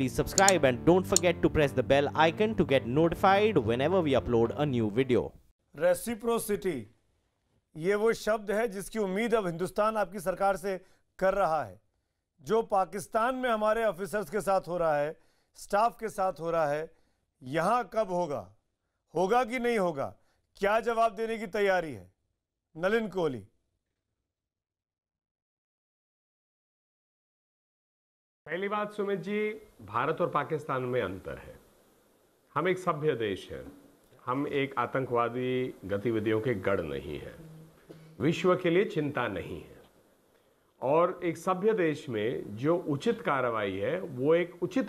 please subscribe and don't forget to press the bell icon to get notified whenever we upload a new video. Reciprocity ये वो शब्द है जिसकी उम्मीद अब हिंदुस्तान आपकी सरकार से कर रहा है जो पाकिस्तान में हमारे ऑफिसर्स के साथ हो रहा है स्टाफ के साथ हो रहा है यहां कब होगा होगा कि नहीं होगा क्या जवाब देने की तैयारी है नलिन कोहली पहली बात सुमित जी भारत और पाकिस्तान में अंतर है हम एक सभ्य देश हैं हम एक आतंकवादी गतिविधियों के गढ़ नहीं हैं विश्व के लिए चिंता नहीं है और एक सभ्य देश में जो उचित कार्रवाई है वो एक उचित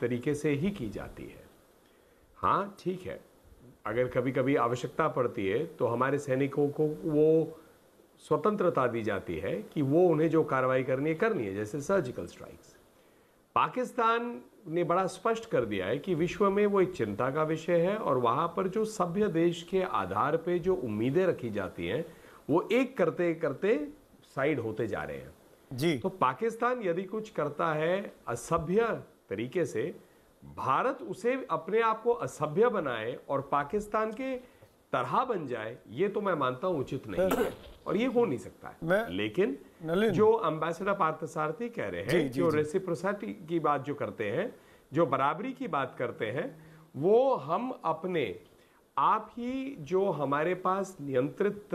तरीके से ही की जाती है हाँ ठीक है अगर कभी कभी आवश्यकता पड़ती है तो हमारे सैनिकों को वो स्वतंत्रता दी जाती है कि वो उन्हें जो कार्रवाई करनी है करनी है जैसे सर्जिकल स्ट्राइक्स पाकिस्तान ने बड़ा स्पष्ट कर दिया है कि विश्व में वो एक चिंता का विषय है और वहाँ पर जो सभ्य देश के आधार पे जो उम्मीदें रखी जाती हैं वो एक करते करते साइड होते जा रहे हैं जी तो पाकिस्तान यदि कुछ करता है असभ्य तरीके से भारत उसे अपने आप को असभ्य बनाए और पाकिस्तान के तरह बन जाए ये तो मैं मानता हूं उचित नहीं है और ये हो नहीं सकता है लेकिन जो अम्बेसडर पार्थसारथी कह रहे हैं जो रेसिप्रोसिटी की बात जो करते हैं जो बराबरी की बात करते हैं वो हम अपने आप ही जो हमारे पास नियंत्रित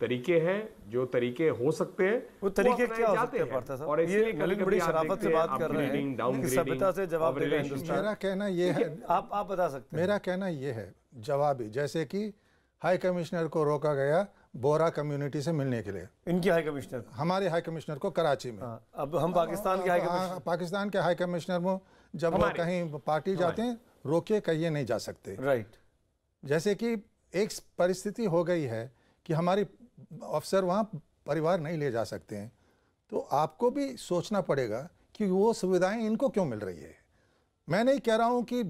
तरीके हैं जो तरीके हो सकते हैं वो तरीके वो क्या हो सकते हैं और ये कभी बड़ी शराफत से बात कर रहे हैं सभ्यता से जवाब मेरा कहना ये है आप आप बता सकते हैं मेरा कहना ये है जवाबी जैसे कि हाई कमिश्नर को रोका गया बोरा कम्युनिटी से मिलने के लिए इनकी हाई कमिश्नर हमारे हाई कमिश्नर को कराची में हाँ, अब हम हाँ, पाकिस्तान के हाई कमिश्नर पाकिस्तान के हाई कमिश्नर में जब वो कहीं पार्टी जाते हैं रोके कहिए नहीं जा सकते राइट जैसे कि एक परिस्थिति हो गई है कि हमारी अफसर वहाँ परिवार नहीं ले जा सकते हैं तो आपको भी सोचना पड़ेगा कि वो सुविधाएं इनको क्यों मिल रही है मैं नहीं कह रहा हूँ कि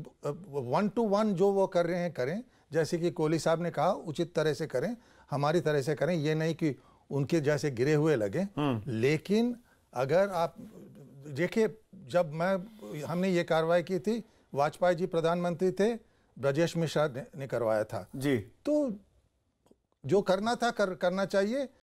वन टू वन जो वो कर रहे हैं करें जैसे कि कोहली साहब ने कहा उचित तरह से करें हमारी तरह से करें ये नहीं कि उनके जैसे गिरे हुए लगे हम्म। लेकिन अगर आप देखिए जब मैं हमने ये कार्रवाई की थी वाजपेयी जी प्रधानमंत्री थे ब्रजेश मिश्रा ने, ने करवाया था जी तो जो करना था कर करना चाहिए